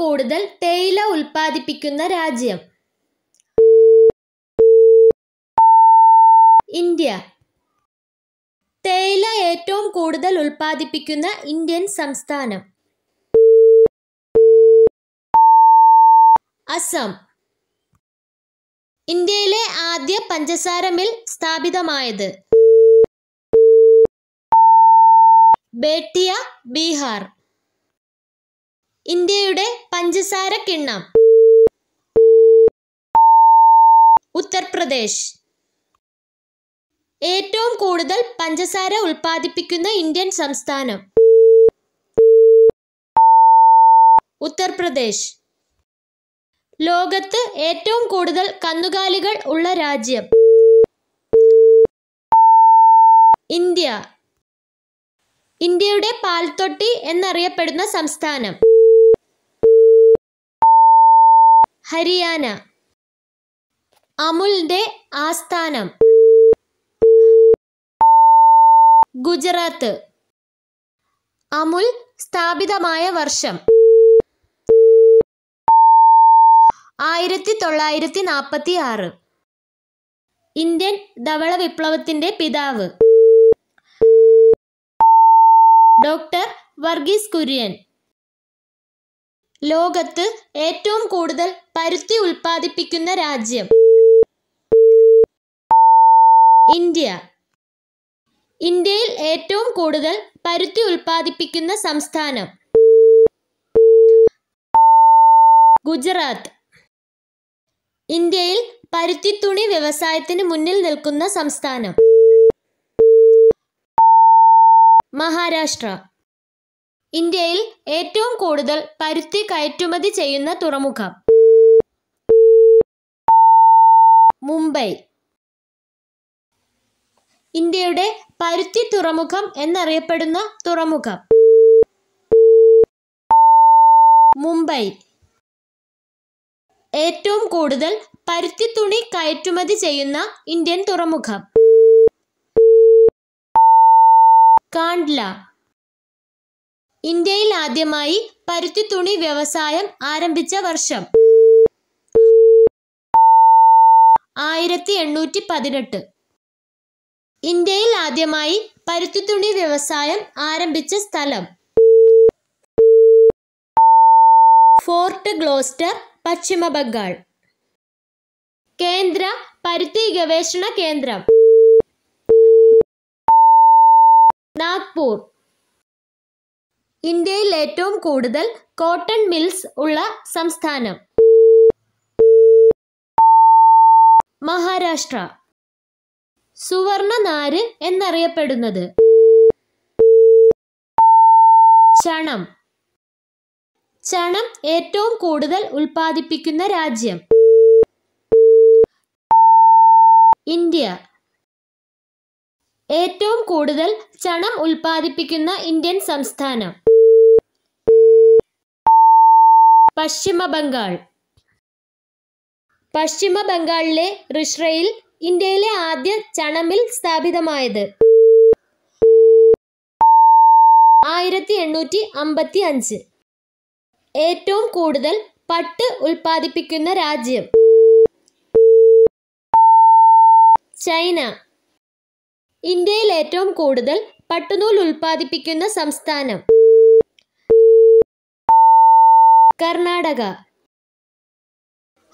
കൂടുതൽ തേയില ഉൽപ്പാദിപ്പിക്കുന്ന രാജ്യം ഇന്ത്യ തേയില ഏറ്റവും കൂടുതൽ ഉൽപ്പാദിപ്പിക്കുന്ന ഇന്ത്യൻ സംസ്ഥാനം അസം ഇന്ത്യയിലെ ആദ്യ പഞ്ചസാര മിൽ സ്ഥാപിതമായത് ബേട്ടിയ ബീഹാർ ഇന്ത്യയുടെ പഞ്ചസാര കിണ്ണം ഉത്തർപ്രദേശ് ഏറ്റവും കൂടുതൽ പഞ്ചസാര ഉൽപ്പാദിപ്പിക്കുന്ന ഇന്ത്യൻ സംസ്ഥാനം ഉത്തർപ്രദേശ് ലോകത്ത് ഏറ്റവും കൂടുതൽ കന്നുകാലികൾ ഉള്ള രാജ്യം ഇന്ത്യ ഇന്ത്യയുടെ പാൽത്തൊട്ടി എന്നറിയപ്പെടുന്ന സംസ്ഥാനം ഹരിയാന അമുലിന്റെ ആസ്ഥാനം ഗുജറാത്ത് അമുൽ സ്ഥാപിതമായ വർഷം ആയിരത്തി തൊള്ളായിരത്തി നാൽപ്പത്തി ആറ് ഇന്ത്യൻ ധവള വിപ്ലവത്തിന്റെ പിതാവ് ഡോക്ടർ വർഗീസ് കുര്യൻ ലോകത്ത് ഏറ്റവും കൂടുതൽ പരുത്തി ഉൽപ്പാദിപ്പിക്കുന്ന രാജ്യം ഇന്ത്യ ഇന്ത്യയിൽ ഏറ്റവും കൂടുതൽ പരുത്തി ഉൽപ്പാദിപ്പിക്കുന്ന സംസ്ഥാനം ഗുജറാത്ത് ഇന്ത്യയിൽ പരുത്തിത്തുണി വ്യവസായത്തിന് മുന്നിൽ നിൽക്കുന്ന സംസ്ഥാനം മഹാരാഷ്ട്ര ഇന്ത്യയിൽ ഏറ്റവും കൂടുതൽ പരുത്തി കയറ്റുമതി ചെയ്യുന്ന തുറമുഖം മുംബൈ ഇന്ത്യയുടെ പരുത്തി തുറമുഖം എന്നറിയപ്പെടുന്ന തുറമുഖം മുംബൈ ഏറ്റവും കൂടുതൽ പരുത്തി തുണി കയറ്റുമതി ചെയ്യുന്ന ഇന്ത്യൻ തുറമുഖം കാണ്ട്ല ഇന്ത്യയിൽ ആദ്യമായി പരുത്തിത്തുണി വ്യവസായം ആരംഭിച്ച വർഷം ആയിരത്തി എണ്ണൂറ്റി പതിനെട്ട് ഇന്ത്യയിൽ ആദ്യമായി പരുത്തിത്തുണി വ്യവസായം ആരംഭിച്ച സ്ഥലം ഫോർട്ട് ഗ്ലോസ്റ്റർ പശ്ചിമ ബംഗാൾ കേന്ദ്ര പരുത്തി ഗവേഷണ കേന്ദ്രം നാഗ്പൂർ ഇന്ത്യയിൽ ഏറ്റവും കൂടുതൽ കോട്ടൺ മിൽസ് ഉള്ള സംസ്ഥാനം മഹാരാഷ്ട്ര സുവർണ നാര് എന്നറിയപ്പെടുന്നത് ചണം ചണം ഏറ്റവും കൂടുതൽ ഉൽപ്പാദിപ്പിക്കുന്ന രാജ്യം ഇന്ത്യ ഏറ്റവും കൂടുതൽ ചണം ഉൽപ്പാദിപ്പിക്കുന്ന ഇന്ത്യൻ സംസ്ഥാനം പശ്ചിമ ബംഗാൾ പശ്ചിമ ബംഗാളിലെ റിഷ്രയിൽ ഇന്ത്യയിലെ ആദ്യ ചണമിൽ സ്ഥാപിതമായത് ആയിരത്തി എണ്ണൂറ്റി അമ്പത്തി അഞ്ച് ഏറ്റവും കൂടുതൽ പട്ട് ഉൽപ്പാദിപ്പിക്കുന്ന രാജ്യം ചൈന ഇന്ത്യയിൽ ഏറ്റവും കൂടുതൽ പട്ടുനൂൽ ഉൽപ്പാദിപ്പിക്കുന്ന സംസ്ഥാനം കർണാടക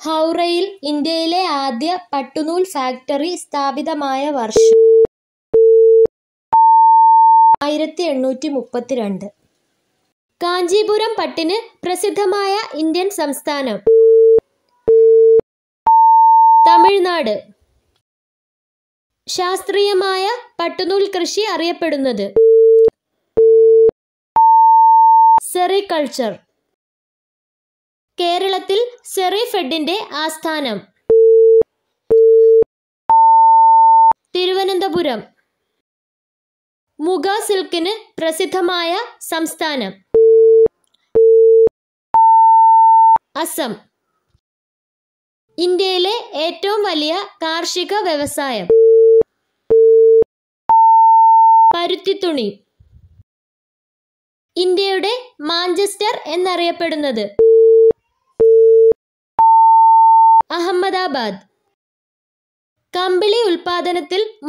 ഹൗറയിൽ ഇന്ത്യയിലെ ആദ്യ പട്ടുനൂൽ ഫാക്ടറി സ്ഥാപിതമായ വർഷം ആയിരത്തി എണ്ണൂറ്റി മുപ്പത്തിരണ്ട് കാഞ്ചീപുരം പട്ടിന് പ്രസിദ്ധമായ ഇന്ത്യൻ സംസ്ഥാനം തമിഴ്നാട് ശാസ്ത്രീയമായ പട്ടുനൂൽ കൃഷി അറിയപ്പെടുന്നത് സെറികൾച്ചർ കേരളത്തിൽ സെറിഫെഡിന്റെ ആസ്ഥാനം തിരുവനന്തപുരം മുഗ സിൽക്കിന് പ്രസിദ്ധമായ സംസ്ഥാനം അസം ഇന്ത്യയിലെ ഏറ്റവും വലിയ കാർഷിക വ്യവസായം പരുത്തിത്തുണി ഇന്ത്യയുടെ മാഞ്ചസ്റ്റർ എന്നറിയപ്പെടുന്നത് അഹമ്മദാബാദ് കമ്പിളി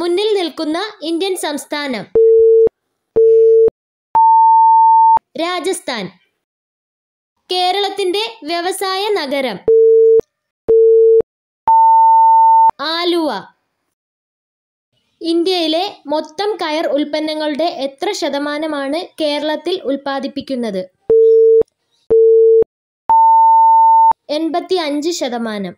ഉൽപാദനത്തിൽ മുന്നിൽ നിൽക്കുന്ന ഇന്ത്യൻ സംസ്ഥാനം രാജസ്ഥാൻ കേരളത്തിന്റെ വ്യവസായ നഗരം ആലുവ ഇന്ത്യയിലെ മൊത്തം കയർ ഉൽപ്പന്നങ്ങളുടെ എത്ര ശതമാനമാണ് കേരളത്തിൽ ഉൽപ്പാദിപ്പിക്കുന്നത് എൺപത്തി അഞ്ച് ശതമാനം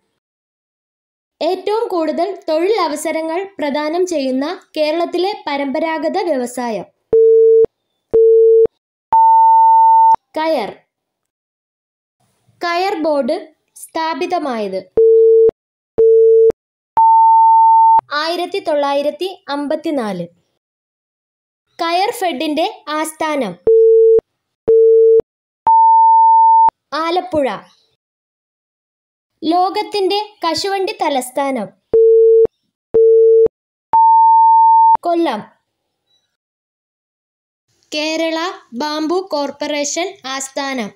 ഏറ്റവും കൂടുതൽ തൊഴിൽ അവസരങ്ങൾ പ്രദാനം ചെയ്യുന്ന കേരളത്തിലെ പരമ്പരാഗത വ്യവസായം കയർ കയർ ബോർഡ് സ്ഥാപിതമായത് ആയിരത്തി തൊള്ളായിരത്തി അമ്പത്തിനാല് കയർ ഫെഡിന്റെ ആസ്ഥാനം ആലപ്പുഴ ലോകത്തിന്റെ കശുവണ്ടി തലസ്ഥാനം കൊല്ലം കേരള ബാംബു കോർപ്പറേഷൻ ആസ്ഥാനം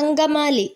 അങ്കമാലി